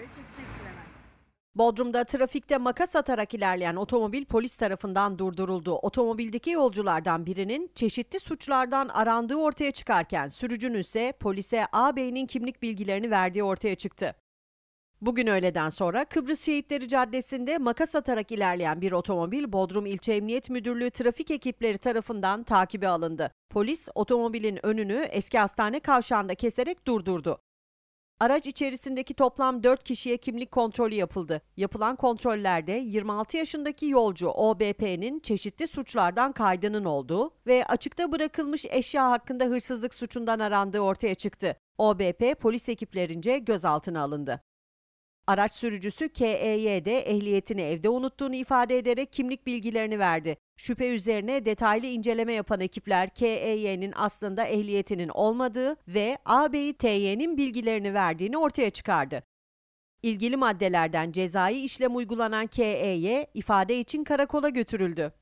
yukarı çekeceksin hemen. Bodrum'da trafikte makas atarak ilerleyen otomobil polis tarafından durduruldu. Otomobildeki yolculardan birinin çeşitli suçlardan arandığı ortaya çıkarken sürücünün ise polise ağabeyinin kimlik bilgilerini verdiği ortaya çıktı. Bugün öğleden sonra Kıbrıs Şehitleri Caddesi'nde makas atarak ilerleyen bir otomobil Bodrum İlçe Emniyet Müdürlüğü trafik ekipleri tarafından takibe alındı. Polis otomobilin önünü eski hastane kavşağında keserek durdurdu. Araç içerisindeki toplam 4 kişiye kimlik kontrolü yapıldı. Yapılan kontrollerde 26 yaşındaki yolcu OBP'nin çeşitli suçlardan kaydının olduğu ve açıkta bırakılmış eşya hakkında hırsızlık suçundan arandığı ortaya çıktı. OBP polis ekiplerince gözaltına alındı. Araç sürücüsü KEY'de ehliyetini evde unuttuğunu ifade ederek kimlik bilgilerini verdi. Şüphe üzerine detaylı inceleme yapan ekipler KEY'nin aslında ehliyetinin olmadığı ve ağabeyi TY'nin bilgilerini verdiğini ortaya çıkardı. İlgili maddelerden cezai işlem uygulanan KEY ifade için karakola götürüldü.